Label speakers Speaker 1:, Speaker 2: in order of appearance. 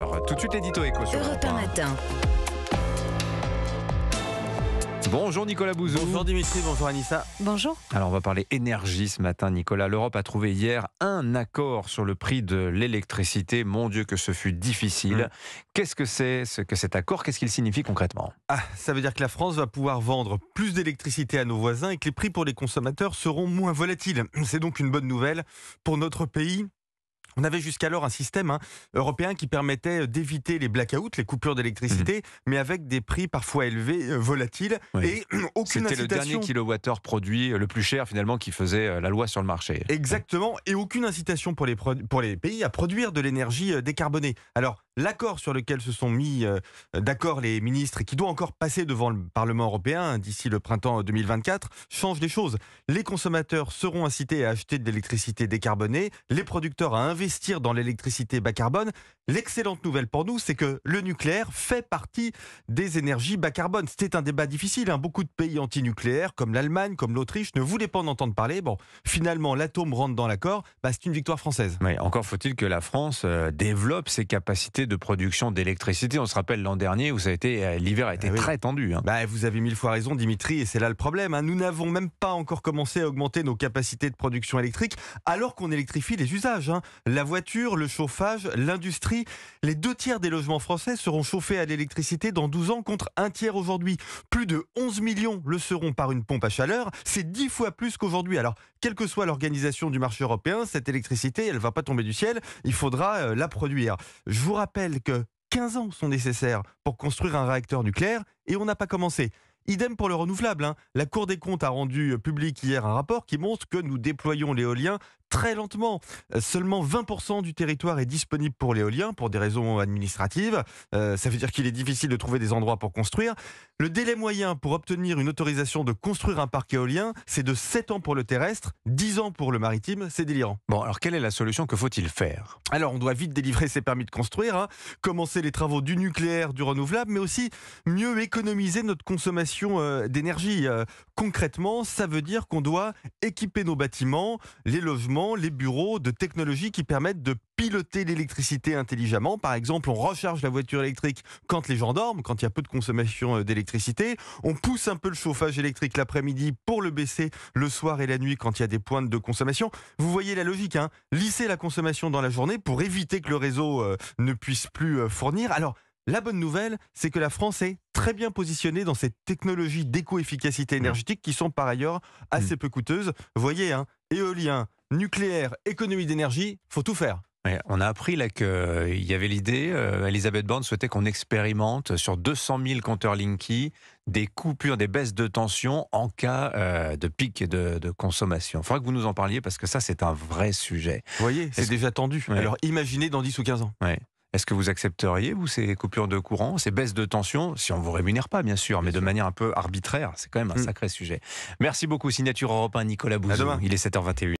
Speaker 1: Alors, tout de suite l'édito éco sur Europe 1 matin. Bonjour Nicolas Bouzou. Bonjour Dimitri, bonjour Anissa. Bonjour. Alors on va parler énergie ce matin Nicolas. L'Europe a trouvé hier un accord sur le prix de l'électricité. Mon Dieu que ce fut difficile. Mmh. Qu'est-ce que c'est que cet accord Qu'est-ce qu'il signifie concrètement
Speaker 2: Ah, ça veut dire que la France va pouvoir vendre plus d'électricité à nos voisins et que les prix pour les consommateurs seront moins volatiles. C'est donc une bonne nouvelle pour notre pays on avait jusqu'alors un système hein, européen qui permettait d'éviter les blackouts, les coupures d'électricité, mhm. mais avec des prix parfois élevés, euh, volatiles, et euh,
Speaker 1: aucune incitation... C'était le dernier kilowattheure produit euh, le plus cher finalement qui faisait la loi sur le marché.
Speaker 2: Exactement, et aucune incitation pour les, pour les pays à produire de l'énergie décarbonée. Alors, L'accord sur lequel se sont mis euh, d'accord les ministres et qui doit encore passer devant le Parlement européen hein, d'ici le printemps 2024 change les choses. Les consommateurs seront incités à acheter de l'électricité décarbonée, les producteurs à investir dans l'électricité bas carbone. L'excellente nouvelle pour nous, c'est que le nucléaire fait partie des énergies bas carbone. C'était un débat difficile. Hein. Beaucoup de pays antinucléaires, comme l'Allemagne, comme l'Autriche, ne voulaient pas en entendre parler. Bon, finalement, l'atome
Speaker 1: rentre dans l'accord. Bah, c'est une victoire française. Mais encore faut-il que la France euh, développe ses capacités de production d'électricité. On se rappelle l'an dernier où a été, euh, l'hiver a été ah très tendu. Hein. Bah, vous avez mille fois
Speaker 2: raison, Dimitri, et c'est là le problème. Hein. Nous n'avons même pas encore commencé à augmenter nos capacités de production électrique alors qu'on électrifie les usages. Hein. La voiture, le chauffage, l'industrie. Les deux tiers des logements français seront chauffés à l'électricité dans 12 ans contre un tiers aujourd'hui. Plus de 11 millions le seront par une pompe à chaleur. C'est 10 fois plus qu'aujourd'hui. Alors, quelle que soit l'organisation du marché européen, cette électricité, elle ne va pas tomber du ciel. Il faudra euh, la produire. Je vous rappelle que 15 ans sont nécessaires pour construire un réacteur nucléaire et on n'a pas commencé. Idem pour le renouvelable. Hein. La Cour des comptes a rendu public hier un rapport qui montre que nous déployons l'éolien très lentement. Euh, seulement 20% du territoire est disponible pour l'éolien pour des raisons administratives. Euh, ça veut dire qu'il est difficile de trouver des endroits pour construire. Le délai moyen pour obtenir une autorisation de construire un parc éolien, c'est de 7 ans pour le terrestre, 10 ans pour le maritime.
Speaker 1: C'est délirant. Bon, alors quelle est la solution Que faut-il faire
Speaker 2: Alors, on doit vite délivrer ses permis de construire, hein. commencer les travaux du nucléaire, du renouvelable, mais aussi mieux économiser notre consommation euh, d'énergie. concrètement, ça veut dire qu'on doit équiper nos bâtiments, les logements, les bureaux de technologies qui permettent de piloter l'électricité intelligemment. Par exemple, on recharge la voiture électrique quand les gens dorment, quand il y a peu de consommation euh, d'électricité. On pousse un peu le chauffage électrique l'après-midi pour le baisser le soir et la nuit quand il y a des pointes de consommation. Vous voyez la logique, hein lisser la consommation dans la journée pour éviter que le réseau euh, ne puisse plus euh, fournir. Alors, la bonne nouvelle, c'est que la France est très bien positionnée dans ces technologies d'éco-efficacité énergétique qui sont par ailleurs mmh. assez peu coûteuses. Voyez, hein, éolien, nucléaire, économie d'énergie, faut tout faire.
Speaker 1: on a appris là qu'il euh, y avait l'idée, euh, Elisabeth Borne souhaitait qu'on expérimente sur 200 000 compteurs Linky des coupures, des baisses de tension en cas euh, de pic de, de consommation. Il faudra que vous nous en parliez parce que ça c'est un vrai sujet. Vous voyez, c'est déjà tendu. Alors
Speaker 2: imaginez dans 10 ou 15 ans.
Speaker 1: Est-ce que vous accepteriez, vous, ces coupures de courant, ces baisses de tension, si on ne vous rémunère pas, bien sûr, mais de manière un peu arbitraire C'est quand même un mm. sacré sujet. Merci beaucoup, Signature européen Nicolas Bouzou. Il est 7h21.